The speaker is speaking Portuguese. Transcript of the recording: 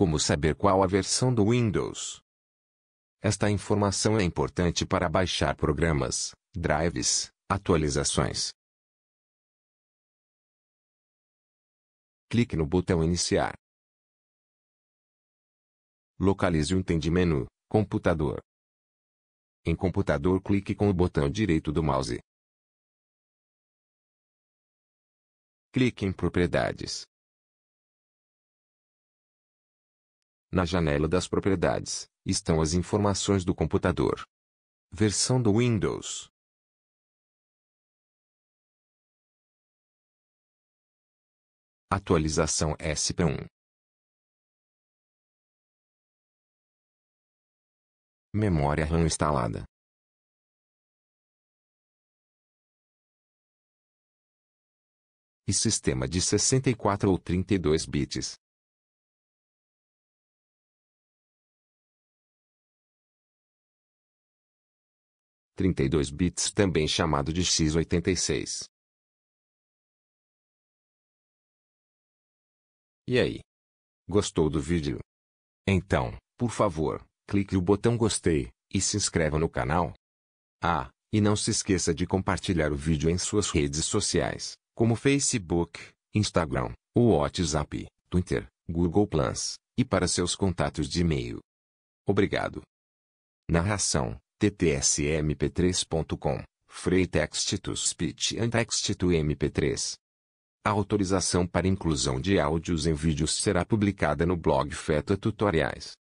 Como saber qual a versão do Windows? Esta informação é importante para baixar programas, drives, atualizações. Clique no botão Iniciar. Localize o Entende menu, Computador. Em computador clique com o botão direito do mouse. Clique em Propriedades. Na janela das propriedades, estão as informações do computador. Versão do Windows. Atualização SP1. Memória RAM instalada. E sistema de 64 ou 32 bits. 32 bits também chamado de x86. E aí? Gostou do vídeo? Então, por favor, clique o botão gostei e se inscreva no canal. Ah, e não se esqueça de compartilhar o vídeo em suas redes sociais, como Facebook, Instagram, o WhatsApp, Twitter, Google Plus, e para seus contatos de e-mail. Obrigado. Narração ttsmp3.com, Free Text to Speech and Text to MP3. A autorização para inclusão de áudios em vídeos será publicada no blog Feta Tutoriais.